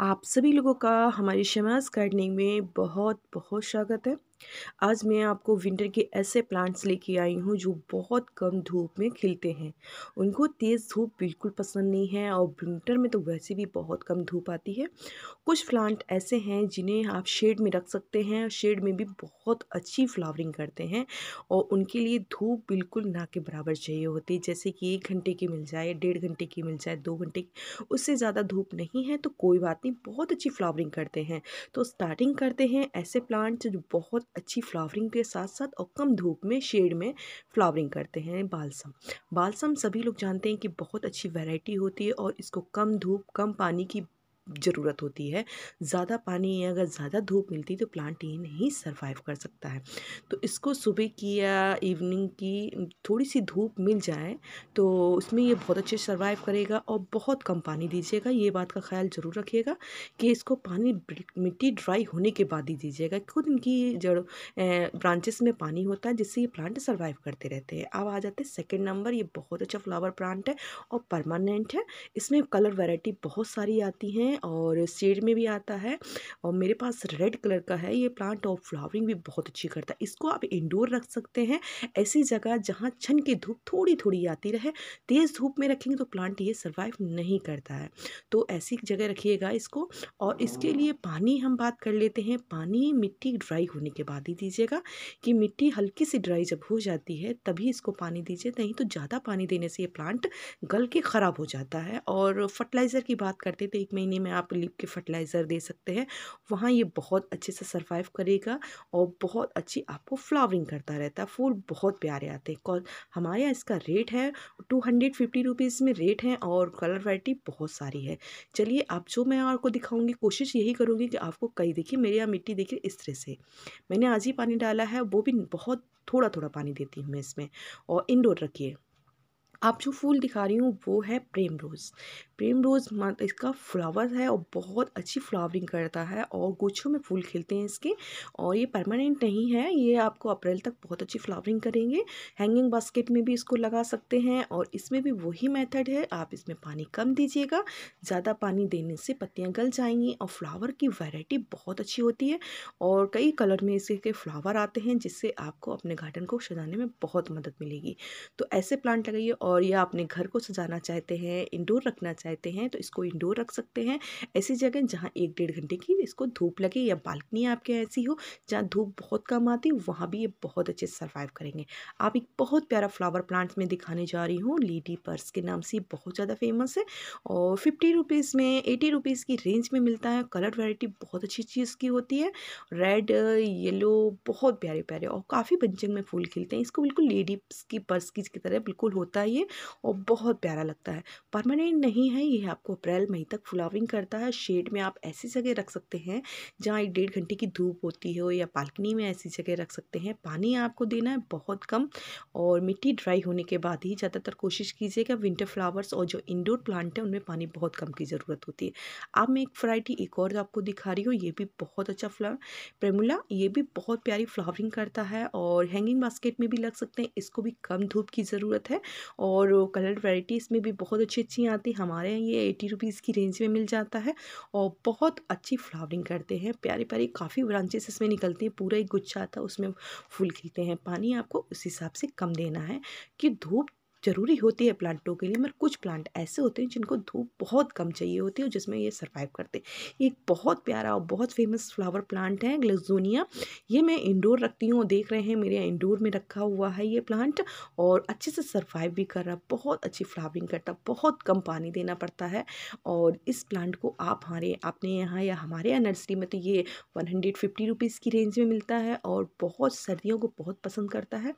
आप सभी लोगों का हमारी शमाज गार्डनिंग में बहुत बहुत स्वागत है आज मैं आपको विंटर के ऐसे प्लांट्स लेके आई हूँ जो बहुत कम धूप में खिलते हैं उनको तेज़ धूप बिल्कुल पसंद नहीं है और विंटर में तो वैसे भी बहुत कम धूप आती है कुछ प्लांट ऐसे हैं जिन्हें आप शेड में रख सकते हैं शेड में भी बहुत अच्छी फ्लावरिंग करते हैं और उनके लिए धूप बिल्कुल ना के बराबर चाहिए होती है जैसे कि एक घंटे की मिल जाए डेढ़ घंटे की मिल जाए दो घंटे की उससे ज़्यादा धूप नहीं है तो कोई बात नहीं बहुत अच्छी फ्लावरिंग करते हैं तो स्टार्टिंग करते हैं ऐसे प्लांट जो बहुत अच्छी फ्लावरिंग के साथ साथ और कम धूप में शेड में फ्लावरिंग करते हैं बालसम बालसम सभी लोग जानते हैं कि बहुत अच्छी वैरायटी होती है और इसको कम धूप कम पानी की ज़रूरत होती है ज़्यादा पानी अगर ज़्यादा धूप मिलती तो प्लांट ये नहीं सर्वाइव कर सकता है तो इसको सुबह की या इवनिंग की थोड़ी सी धूप मिल जाए तो उसमें ये बहुत अच्छे सर्वाइव करेगा और बहुत कम पानी दीजिएगा ये बात का ख्याल ज़रूर रखिएगा कि इसको पानी मिट्टी ड्राई होने के बाद ही दीजिएगा खुद इनकी जड़ ब्रांचेस में पानी होता है जिससे ये प्लांट सर्वाइव करते रहते हैं अब आ जाते हैं सेकेंड नंबर ये बहुत अच्छा फ्लावर प्लांट है और परमानेंट है इसमें कलर वेराइटी बहुत सारी आती हैं और शेड में भी आता है और मेरे पास रेड कलर का है ये प्लांट और फ्लावरिंग भी बहुत अच्छी करता है इसको आप इंडोर रख सकते हैं ऐसी जगह जहाँ छन की धूप थोड़ी थोड़ी आती रहे तेज़ धूप में रखेंगे तो प्लांट ये सर्वाइव नहीं करता है तो ऐसी जगह रखिएगा इसको और इसके लिए पानी हम बात कर लेते हैं पानी मिट्टी ड्राई होने के बाद ही दीजिएगा कि मिट्टी हल्की सी ड्राई जब हो जाती है तभी इसको पानी दीजिए नहीं तो ज़्यादा पानी देने से ये प्लांट गल के ख़राब हो जाता है और फर्टिलाइज़र की बात करते तो एक महीने में में आप लीप के फर्टिलाइज़र दे सकते हैं वहाँ ये बहुत अच्छे से सर्वाइव करेगा और बहुत अच्छी आपको फ्लावरिंग करता रहता है फूल बहुत प्यारे आते हैं कॉल हमारे यहाँ इसका रेट है टू हंड्रेड फिफ्टी रुपीज़ में रेट है और कलर वैरायटी बहुत सारी है चलिए आप जो मैं आपको दिखाऊंगी कोशिश यही करूँगी कि आपको कई देखिए मेरे यहाँ मिट्टी देखिए इस तरह से मैंने आज ही पानी डाला है वो भी बहुत थोड़ा थोड़ा पानी देती हूँ मैं इसमें और इनडोर रखिए आप जो फूल दिखा रही हूँ वो है प्रेम रोज़ प्रेम रोज़ इसका फ्लावर है और बहुत अच्छी फ्लावरिंग करता है और गुच्छों में फूल खिलते हैं इसके और ये परमानेंट नहीं है ये आपको अप्रैल तक बहुत अच्छी फ्लावरिंग करेंगे हैंगिंग बास्केट में भी इसको लगा सकते हैं और इसमें भी वही मेथड है आप इसमें पानी कम दीजिएगा ज़्यादा पानी देने से पत्तियाँ गल जाएंगी और फ्लावर की वैरायटी बहुत अच्छी होती है और कई कलर में इसके फ्लावर आते हैं जिससे आपको अपने गार्डन को सजाने में बहुत मदद मिलेगी तो ऐसे प्लांट लगाइए और और या अपने घर को सजाना चाहते हैं इंडोर रखना चाहते हैं तो इसको इंडोर रख सकते हैं ऐसी जगह जहाँ एक डेढ़ घंटे की इसको धूप लगे या बालकनी आपके ऐसी हो जहाँ धूप बहुत कम आती है वहाँ भी ये बहुत अच्छे से सर्वाइव करेंगे आप एक बहुत प्यारा फ्लावर प्लांट्स में दिखाने जा रही हूँ लेडी पर्स के नाम से बहुत ज़्यादा फेमस है और फिफ्टी रुपीज़ में एटी रुपीज़ की रेंज में मिलता है कलर वेराइटी बहुत अच्छी चीज़ की होती है रेड येलो बहुत प्यारे प्यारे और काफ़ी बंचंग में फूल खिलते हैं इसको बिल्कुल लेडीज़ की पर्स की तरह बिल्कुल होता ही चाहिए और बहुत प्यारा लगता है परमानेंट नहीं है ये आपको अप्रैल मई तक फ्लावरिंग करता है शेड में आप ऐसी जगह रख सकते हैं जहाँ एक डेढ़ घंटे की धूप होती हो या बालकनी में ऐसी जगह रख सकते हैं पानी आपको देना है बहुत कम और मिट्टी ड्राई होने के बाद ही ज़्यादातर कोशिश कीजिएगा विंटर फ्लावर्स और जो इंडोर प्लांट है उनमें पानी बहुत कम की ज़रूरत होती है अब मैं एक वरायटी एक और आपको दिखा रही हूँ ये भी बहुत अच्छा फ्लावर प्रेमुला ये भी बहुत प्यारी फ्लावरिंग करता है और हैंगिंग बास्केट में भी लग सकते हैं इसको भी कम धूप की ज़रूरत है और और कलर वैरायटी इसमें भी बहुत अच्छी अच्छी आती है हमारे यहाँ ये एटी रुपीज़ की रेंज में मिल जाता है और बहुत अच्छी फ्लावरिंग करते हैं प्यारे प्यारे काफ़ी ब्रांचेस इसमें निकलते हैं पूरा एक गुच्छा आता है उसमें फूल खिलते हैं पानी आपको उस हिसाब से कम देना है कि धूप ज़रूरी होती है प्लांटों के लिए मगर कुछ प्लांट ऐसे होते हैं जिनको धूप बहुत कम चाहिए होती है और जिसमें ये सर्वाइव करते हैं ये एक बहुत प्यारा और बहुत फेमस फ्लावर प्लांट है ग्लेजोनिया ये मैं इंडोर रखती हूँ देख रहे हैं मेरे यहाँ इंडोर में रखा हुआ है ये प्लांट और अच्छे से सर्वाइव भी कर रहा बहुत अच्छी फ्लावरिंग करता बहुत कम पानी देना पड़ता है और इस प्लांट को आप हमारे अपने यहाँ या हमारे यहाँ नर्सरी में तो ये वन हंड्रेड फिफ्टी रुपीज़ की रेंज में मिलता है और बहुत सर्दियों को बहुत पसंद करता है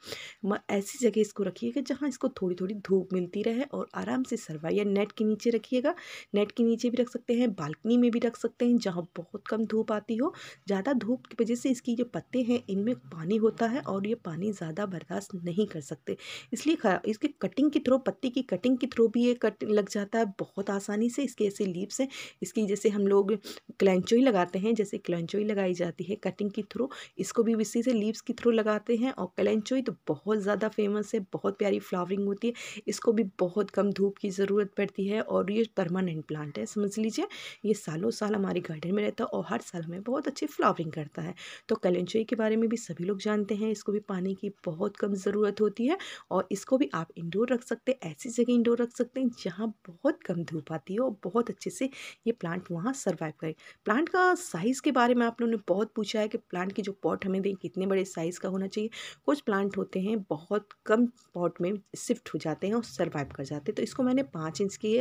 ऐसी जगह इसको रखिएगा जहाँ इसको थोड़ी थोड़ी धूप मिलती रहे और आराम से सरवाई या नेट के नीचे रखिएगा नेट के नीचे भी रख सकते हैं बालकनी में भी रख सकते हैं जहाँ बहुत कम धूप आती हो ज़्यादा धूप की वजह से इसकी जो पत्ते हैं इनमें पानी होता है और ये पानी ज़्यादा बर्दाश्त नहीं कर सकते इसलिए इसके कटिंग के थ्रू पत्ती की कटिंग के थ्रू भी ये कट लग जाता है बहुत आसानी से इसके ऐसे लीव्स हैं इसकी जैसे हम लोग क्लैंचोई लगाते हैं जैसे क्लैंचोई लगाई जाती है कटिंग के थ्रू इसको भी इसी से लीव्स के थ्रू लगाते हैं और क्लैंचोई तो बहुत ज़्यादा फेमस है बहुत प्यारी फ्लावरिंग होती होती है इसको भी बहुत कम धूप की ज़रूरत पड़ती है और ये परमानेंट प्लांट है समझ लीजिए ये सालों साल हमारे गार्डन में रहता है और हर साल हमें बहुत अच्छी फ्लावरिंग करता है तो कलेंचोई के बारे में भी सभी लोग जानते हैं इसको भी पानी की बहुत कम ज़रूरत होती है और इसको भी आप इंडोर रख सकते हैं ऐसी जगह इंडोर रख सकते हैं जहाँ बहुत कम धूप आती है और बहुत अच्छे से ये प्लांट वहाँ सर्वाइव करे प्लांट का साइज़ के बारे में आप लोगों ने बहुत पूछा है कि प्लांट की जो पॉट हमें दें कितने बड़े साइज़ का होना चाहिए कुछ प्लांट होते हैं बहुत कम पॉट में शिफ्ट हो जाते हैं और सर्वाइव कर जाते हैं तो इसको मैंने पाँच इंच की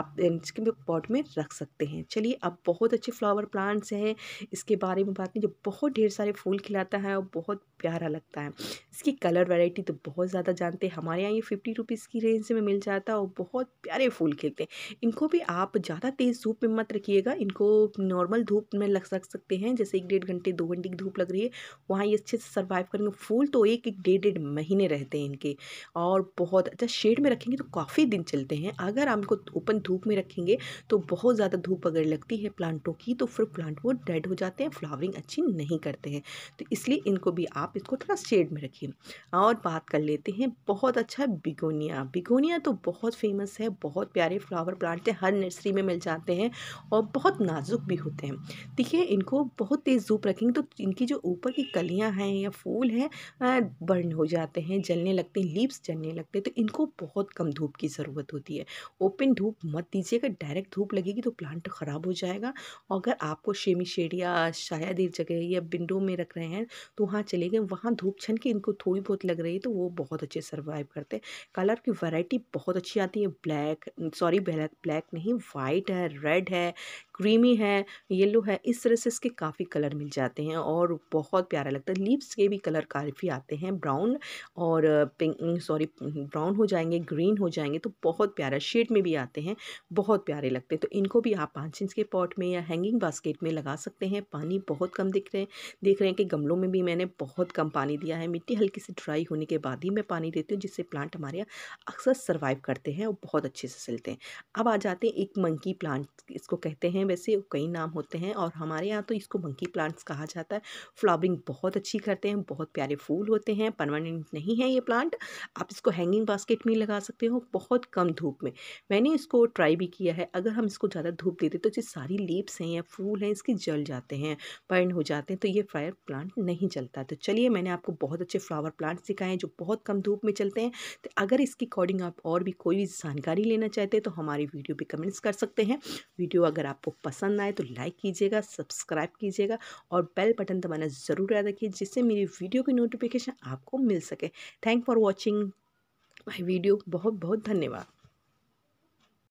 आप इंच के पॉट में रख सकते हैं चलिए अब बहुत अच्छे फ्लावर प्लांट्स हैं इसके बारे में बात नहीं जो बहुत ढेर सारे फूल खिलाता है और बहुत प्यारा लगता है इसकी कलर वैरायटी तो बहुत ज़्यादा जानते हैं हमारे यहाँ ये फिफ्टी रुपीज़ की रेंज में मिल जाता है और बहुत प्यारे फूल खिलते हैं इनको भी आप ज़्यादा तेज़ धूप में मत रखिएगा इनको नॉर्मल धूप में लग रख सकते हैं जैसे एक डेढ़ घंटे दो घंटे की धूप लग रही है वहाँ ये अच्छे से सर्वाइव करेंगे फूल तो एक एक डेढ़ डेढ़ महीने रहते हैं इनके और बहुत बहुत अच्छा शेड में रखेंगे तो काफ़ी दिन चलते हैं अगर आप इनको ओपन धूप में रखेंगे तो बहुत ज़्यादा धूप अगर लगती है प्लांटों की तो फिर प्लांट वो डेड हो जाते हैं फ्लावरिंग अच्छी नहीं करते हैं तो इसलिए इनको भी आप इसको थोड़ा शेड में रखिए और बात कर लेते हैं बहुत अच्छा बिगोनिया बिगोनिया तो बहुत फेमस है बहुत प्यारे फ्लावर प्लांट हैं हर नर्सरी में मिल जाते हैं और बहुत नाजुक भी होते हैं देखिए इनको बहुत तेज़ धूप रखेंगे तो इनकी जो ऊपर की कलियाँ हैं या फूल हैं बर्न हो जाते हैं जलने लगते हैं लीव्स जलने लगते हैं तो इनको बहुत कम धूप की ज़रूरत होती है ओपन धूप मत दीजिएगा डायरेक्ट धूप लगेगी तो प्लांट ख़राब हो जाएगा और अगर आपको शेमी शेड या शायद एक जगह या विंडो में रख रहे हैं तो वहाँ चले गए वहाँ धूप छन के इनको थोड़ी बहुत लग रही है तो वो बहुत अच्छे सर्वाइव करते हैं कलर की वैरायटी बहुत अच्छी आती है ब्लैक सॉरी ब्लैक ब्लैक नहीं वाइट है रेड है क्रीमी है येलो है इस तरह से इसके काफ़ी कलर मिल जाते हैं और बहुत प्यारा लगता है लीव्स के भी कलर काफ़ी आते हैं ब्राउन और पिंक सॉरी ब्राउन हो जाएंगे ग्रीन हो जाएंगे तो बहुत प्यारा शेड में भी आते हैं बहुत प्यारे लगते हैं तो इनको भी आप पाँच इंच के पॉट में या हैंगिंग बास्केट में लगा सकते हैं पानी बहुत कम दिख रहे हैं देख रहे हैं कि गमलों में भी मैंने बहुत कम पानी दिया है मिट्टी हल्की सी ड्राई होने के बाद ही मैं पानी देती हूँ जिससे प्लांट हमारे यहाँ अक्सर सर्वाइव करते हैं और बहुत अच्छे से सिलते हैं अब आ जाते हैं एक मंकी प्लांट इसको कहते हैं हैं वैसे कई नाम होते हैं और हमारे यहाँ तो इसको मंकी प्लांट्स कहा जाता है फ्लावरिंग बहुत अच्छी करते हैं बहुत प्यारे फूल होते हैं परमानेंट नहीं है ये प्लांट आप इसको हैंगिंग बास्केट में लगा सकते हो बहुत कम धूप में मैंने इसको ट्राई भी किया है अगर हम इसको ज़्यादा धूप देते तो जो सारी लीप्स हैं या फूल हैं इसके जल जाते हैं बर्न हो जाते हैं तो ये फ्लायर प्लांट नहीं चलता तो चलिए मैंने आपको बहुत अच्छे फ्लावर प्लांट्स सिखाए हैं जो बहुत कम धूप में चलते हैं तो अगर इसके अकॉर्डिंग आप और भी कोई भी जानकारी लेना चाहते हैं तो हमारी वीडियो पर कमेंट्स कर सकते हैं वीडियो अगर आपको पसंद आए तो लाइक कीजिएगा सब्सक्राइब कीजिएगा और बेल बटन दबाना ज़रूर याद रखिए जिससे मेरी वीडियो की नोटिफिकेशन आपको मिल सके thank for watching my video बहुत बहुत धन्यवाद